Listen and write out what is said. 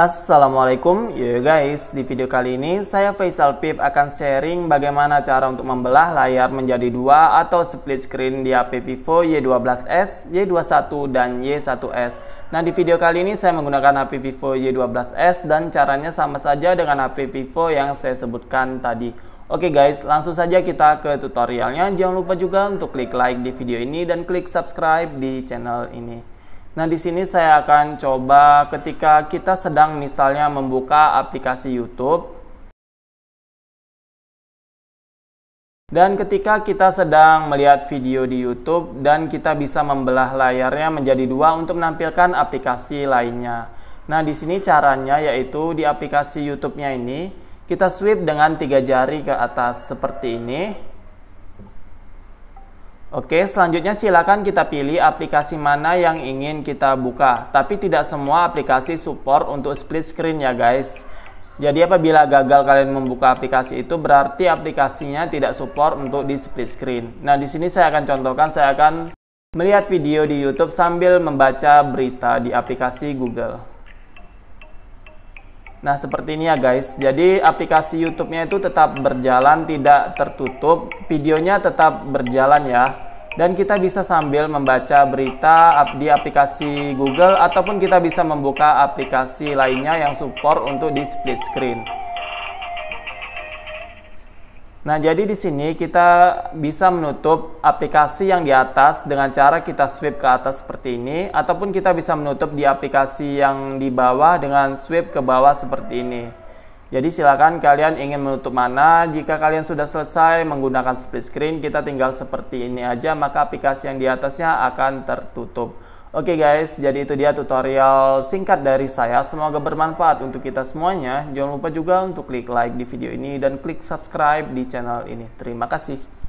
Assalamualaikum ya guys di video kali ini saya Faisal Pip akan sharing bagaimana cara untuk membelah layar menjadi dua atau split screen di HP Vivo Y12s, Y21 dan Y1s nah di video kali ini saya menggunakan HP Vivo Y12s dan caranya sama saja dengan HP Vivo yang saya sebutkan tadi Oke guys, langsung saja kita ke tutorialnya. Jangan lupa juga untuk klik like di video ini dan klik subscribe di channel ini. Nah, di sini saya akan coba ketika kita sedang misalnya membuka aplikasi YouTube. Dan ketika kita sedang melihat video di YouTube dan kita bisa membelah layarnya menjadi dua untuk menampilkan aplikasi lainnya. Nah, di sini caranya yaitu di aplikasi YouTube-nya ini kita sweep dengan tiga jari ke atas seperti ini. Oke, selanjutnya silakan kita pilih aplikasi mana yang ingin kita buka. Tapi tidak semua aplikasi support untuk split screen ya guys. Jadi apabila gagal kalian membuka aplikasi itu berarti aplikasinya tidak support untuk di split screen. Nah, di sini saya akan contohkan saya akan melihat video di YouTube sambil membaca berita di aplikasi Google. Nah, seperti ini ya guys. Jadi aplikasi YouTube-nya itu tetap berjalan, tidak tertutup, videonya tetap berjalan ya. Dan kita bisa sambil membaca berita di aplikasi Google ataupun kita bisa membuka aplikasi lainnya yang support untuk di split screen. Nah, jadi di sini kita bisa menutup aplikasi yang di atas dengan cara kita swipe ke atas seperti ini ataupun kita bisa menutup di aplikasi yang di bawah dengan swipe ke bawah seperti ini. Jadi silakan kalian ingin menutup mana. Jika kalian sudah selesai menggunakan split screen, kita tinggal seperti ini aja maka aplikasi yang di atasnya akan tertutup. Oke okay guys, jadi itu dia tutorial singkat dari saya. Semoga bermanfaat untuk kita semuanya. Jangan lupa juga untuk klik like di video ini dan klik subscribe di channel ini. Terima kasih.